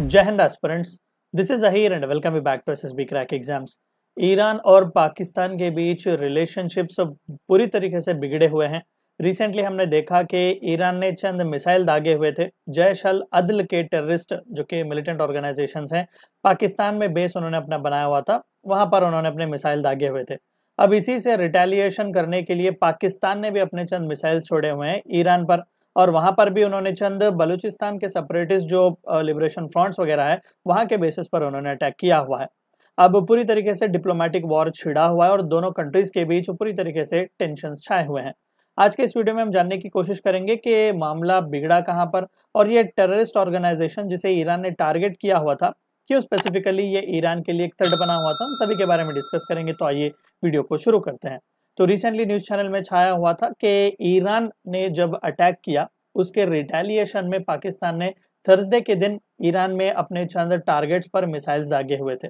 जय Hind aspirants this is Ahir and welcome back to be crack exams Iran और पाकिस्तान के बीच relationships पूरी तरीके से बिगड़े हुए हैं रिसेंटली हमने देखा कि ईरान ने चंद मिसाइल दागे हुए थे जैश अल अदल के टेररिस्ट जो कि मिलिटेंट ऑर्गेनाइजेशन हैं पाकिस्तान में बेस उन्होंने अपना बनाया हुआ था वहाँ पर उन्होंने अपने मिसाइल दागे हुए थे अब इसी से रिटेलिएशन करने के लिए पाकिस्तान ने भी अपने चंद मिसाइल छोड़े हुए हैं ईरान पर और वहाँ पर भी उन्होंने चंद बलूचिस्तान के सेपरेटिस्ट जो लिबरेशन फ्रंट्स वगैरह है वहाँ के बेसिस पर उन्होंने अटैक किया हुआ है अब पूरी तरीके से डिप्लोमेटिक वॉर छिड़ा हुआ है और दोनों कंट्रीज के बीच पूरी तरीके से टेंशन छाए हुए हैं आज के इस वीडियो में हम जानने की कोशिश करेंगे कि मामला बिगड़ा कहाँ पर और ये टेररिस्ट ऑर्गेनाइजेशन जिसे ईरान ने टारगेट किया हुआ था क्यों स्पेसिफिकली ये ईरान के लिए एक थर्ड बना हुआ था हम सभी के बारे में डिस्कस करेंगे तो आइए वीडियो को शुरू करते हैं तो रिसेंटली न्यूज़ चैनल में छाया हुआ था कि ईरान ने जब अटैक किया उसके रिटेलिएशन में पाकिस्तान ने थर्सडे के दिन ईरान में अपने चंद टारगेट्स पर मिसाइल्स दागे हुए थे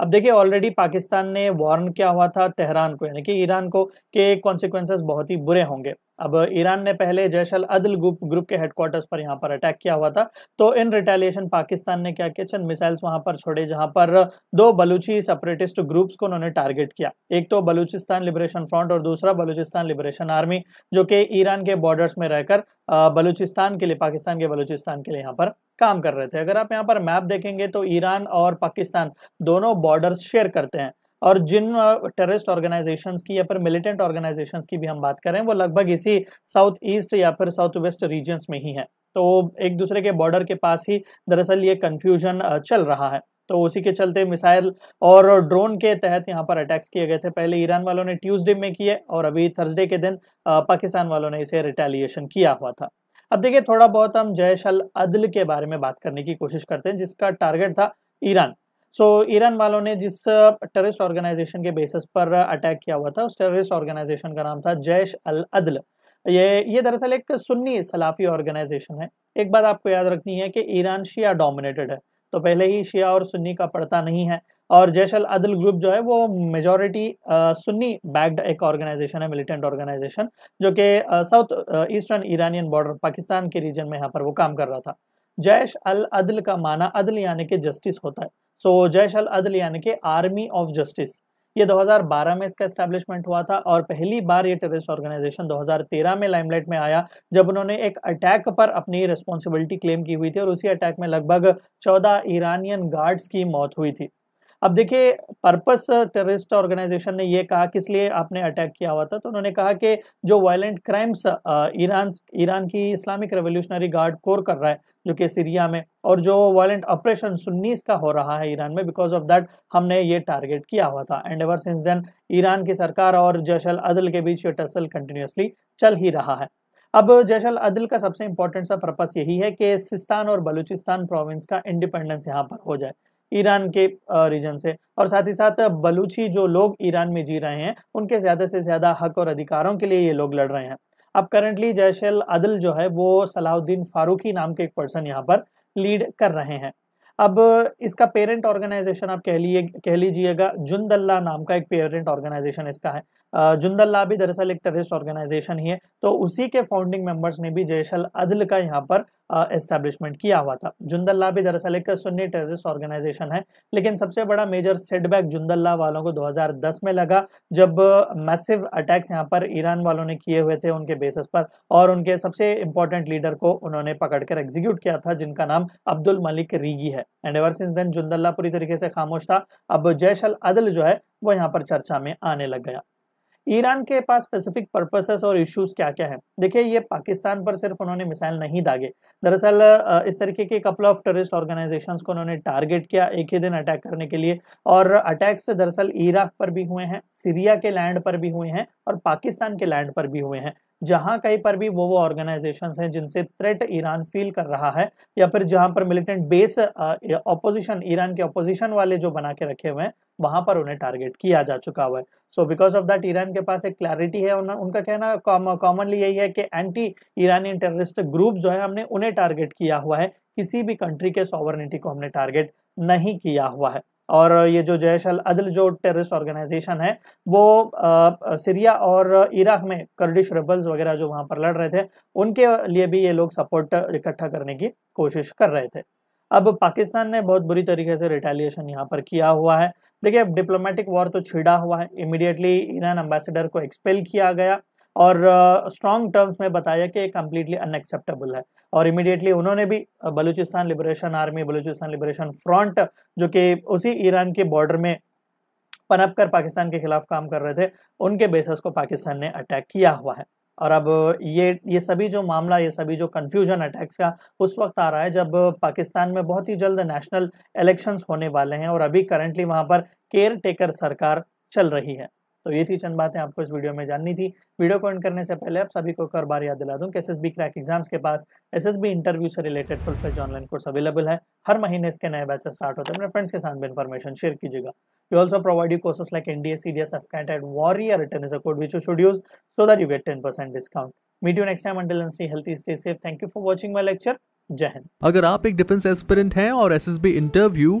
अब देखिए ऑलरेडी पाकिस्तान ने वार्न किया हुआ था तेहरान को यानी कि ईरान को के कॉन्सिक्वेंसेस बहुत ही बुरे होंगे अब ईरान ने पहले जैशल अदल ग्रुप ग्रुप के हेडक्वार्टर्स पर यहाँ पर अटैक किया हुआ था तो इन रिटेलिएशन पाकिस्तान ने क्या किया चंद मिसाइल्स वहाँ पर छोड़े जहाँ पर दो बलूची सेपरेटिस्ट ग्रुप्स को उन्होंने टारगेट किया एक तो बलूचिस्तान लिबरेशन फ्रंट और दूसरा बलूचिस्तान लिबरेशन आर्मी जो कि ईरान के बॉर्डर्स में रहकर बलूचिस्तान के लिए पाकिस्तान के बलूचिस्तान के लिए यहाँ पर काम कर रहे थे अगर आप यहाँ पर मैप देखेंगे तो ईरान और पाकिस्तान दोनों बॉर्डर शेयर करते हैं और जिन टेररिस्ट ऑर्गेनाइजेशन की या फिर मिलिटेंट ऑर्गेनाइजेशन की भी हम बात करें वो लगभग इसी साउथ ईस्ट या फिर साउथ वेस्ट रीजन्स में ही है तो एक दूसरे के बॉर्डर के पास ही दरअसल ये कन्फ्यूजन चल रहा है तो उसी के चलते मिसाइल और ड्रोन के तहत यहाँ पर अटैक्स किए गए थे पहले ईरान वालों ने ट्यूसडे में किए और अभी थर्सडे के दिन पाकिस्तान वालों ने इसे रिटेलिएशन किया हुआ था अब देखिए थोड़ा बहुत हम जैश अल अदल के बारे में बात करने की कोशिश करते हैं जिसका टारगेट था ईरान सो so, ईरान वालों ने जिस टेररिस्ट ऑर्गेनाइजेशन के बेसिस पर अटैक किया हुआ था उस टेररिस्ट ऑर्गेनाइजेशन का नाम था जैश अल अदल ये ये दरअसल एक सुन्नी सलाफी ऑर्गेनाइजेशन है एक बात आपको याद रखनी है कि ईरान शिया डोमिनेटेड है तो पहले ही शिया और सुन्नी का पड़ता नहीं है और जैश अल अदल ग्रुप जो है वो मेजोरिटी सुन्नी बैग्ड एक ऑर्गेनाइजेशन है मिलिटेंट ऑर्गेनाइजेशन जो कि south eastern Iranian border Pakistan के रीजन में यहाँ पर वो काम कर रहा था जैश अल अदल का माना अदल यानी कि जस्टिस होता है सो so, जैश अल अदल यानी कि आर्मी ऑफ जस्टिस ये 2012 में इसका एस्टेब्लिशमेंट हुआ था और पहली बार ये टेररिस्ट ऑर्गेनाइजेशन 2013 में लाइमलाइट में आया जब उन्होंने एक अटैक पर अपनी रिस्पॉन्सिबिलिटी क्लेम की हुई थी और उसी अटैक में लगभग 14 ईरानियन गार्ड्स की मौत हुई थी अब देखिए पर्पस टेररिस्ट ऑर्गेनाइजेशन ने यह कहा किस लिए आपने अटैक किया हुआ था तो उन्होंने कहा कि जो वायलेंट क्राइम्स ईरान ईरान की इस्लामिक रेवोल्यूशनरी गार्ड कोर कर रहा है जो कि सीरिया में और जो वायलेंट ऑपरेशन सुन्नीस का हो रहा है ईरान में बिकॉज ऑफ दैट हमने ये टारगेट किया हुआ था and ever since then Iran की सरकार और जैश अदल के बीच ये टसल कंटिन्यूसली चल ही रहा है अब जैश अल अदल का सबसे इंपॉर्टेंट सा पर्पस यही है कि सिस्तान और बलूचिस्तान प्रोविंस का इंडिपेंडेंस यहाँ पर हो जाए ईरान के रीजन से और साथ ही साथ बलूची जो लोग ईरान में जी रहे हैं उनके ज़्यादा से ज़्यादा हक और अधिकारों के लिए ये लोग लड़ रहे हैं अब करंटली जैशल अदल जो है वो सलाहुद्दीन फारूकी नाम के एक पर्सन यहाँ पर लीड कर रहे हैं अब इसका पेरेंट ऑर्गेनाइजेशन आप कह लिए कह लीजिएगा जुंदल्ला नाम का एक पेरेंट ऑर्गेनाइजेशन इसका है जुंदल्ला भी दरअसल एक टेररिस्ट ऑर्गेनाइजेशन ही है तो उसी के फाउंडिंग मेंबर्स ने भी जयशल अदल का यहाँ पर एस्टेब्लिशमेंट किया हुआ था जुंदल्ला भी दरअसल एक सुन्नी टेररिस्ट ऑर्गेनाइजेशन है लेकिन सबसे बड़ा मेजर सेटबैक जुंदल्ला वालों को 2010 में लगा जब मैसिव अटैक्स यहाँ पर ईरान वालों ने किए हुए थे उनके बेसिस पर और उनके सबसे इंपॉर्टेंट लीडर को उन्होंने पकड़कर एग्जीक्यूट किया था जिनका नाम अब्दुल मलिक रीगी है and ever since then Jundallah पूरी तरीके से खामोश था अब जैश अदल जो है वो यहाँ पर चर्चा में आने लग गया ईरान के पास स्पेसिफिक पर्पसेस और इश्यूज क्या क्या हैं देखिए ये पाकिस्तान पर सिर्फ उन्होंने मिसाइल नहीं दागे दरअसल इस तरीके के कपल ऑफ टेररिस्ट ऑर्गेनाइजेशन को उन्होंने टारगेट किया एक ही दिन अटैक करने के लिए और अटैक से दरअसल इराक पर भी हुए हैं सीरिया के लैंड पर भी हुए हैं और पाकिस्तान के लैंड पर भी हुए हैं जहां कहीं पर भी वो वो ऑर्गेनाइजेशंस हैं जिनसे थ्रेट ईरान फील कर रहा है या फिर जहां पर मिलिटेंट बेस ऑपोजिशन ईरान के ऑपोजिशन वाले जो बना के रखे हुए हैं वहां पर उन्हें टारगेट किया जा चुका हुआ है so because of that Iran के पास एक क्लैरिटी है उन, उनका कहना कॉमनली यही है कि एंटी ईरानी टेररिस्ट ग्रुप जो है हमने उन्हें टारगेट किया हुआ है किसी भी कंट्री के सॉवरनिटी को हमने टारगेट नहीं किया हुआ है और ये जो जैश अल अदल जो टेररिस्ट ऑर्गेनाइजेशन है वो आ, सीरिया और इराक में कर्डिश रेबल्स वगैरह जो वहाँ पर लड़ रहे थे उनके लिए भी ये लोग सपोर्ट इकट्ठा करने की कोशिश कर रहे थे अब पाकिस्तान ने बहुत बुरी तरीके से रिटेलिएशन यहाँ पर किया हुआ है देखिए अब डिप्लोमेटिक वॉर तो छिड़ा हुआ है इमिडिएटली ईरान अम्बेसडर को एक्सपेल किया गया और स्ट्रॉन्ग टर्म्स में बताया कि कम्प्लीटली अनएक्सेप्टेबल है और इमिडिएटली उन्होंने भी Balochistan liberation army Balochistan liberation front जो कि उसी ईरान के बॉर्डर में पनप कर पाकिस्तान के खिलाफ काम कर रहे थे उनके बेसिस को पाकिस्तान ने अटैक किया हुआ है और अब ये ये सभी जो मामला ये सभी जो कन्फ्यूजन अटैक्स का उस वक्त आ रहा है जब पाकिस्तान में बहुत ही जल्द नेशनल इलेक्शंस होने वाले हैं और अभी करंटली वहाँ पर केयर टेकर सरकार चल रही है तो ये थी चंद बातें आपको इस वीडियो में जाननी थी वीडियो को एंड करने से पहले आप सभी को कर बार याद दिला दूँ कि एस क्रैक एग्जाम्स के पास एस इंटरव्यू से related full fledge online course available है हर महीने इसके नए बैचे स्टार्ट होते हैं अपने फ्रेंड्स के साथ भी इन्फॉर्मेशन शेयर कीजिएगा also provide you courses like courses C D S AFCAT ed warrior return is add which you should use so that you get ten percent discount you next time until then stay healthy stay safe thank you for watching my lecture Jai Hind अगर आप एक defence aspirant हैं और S S B interview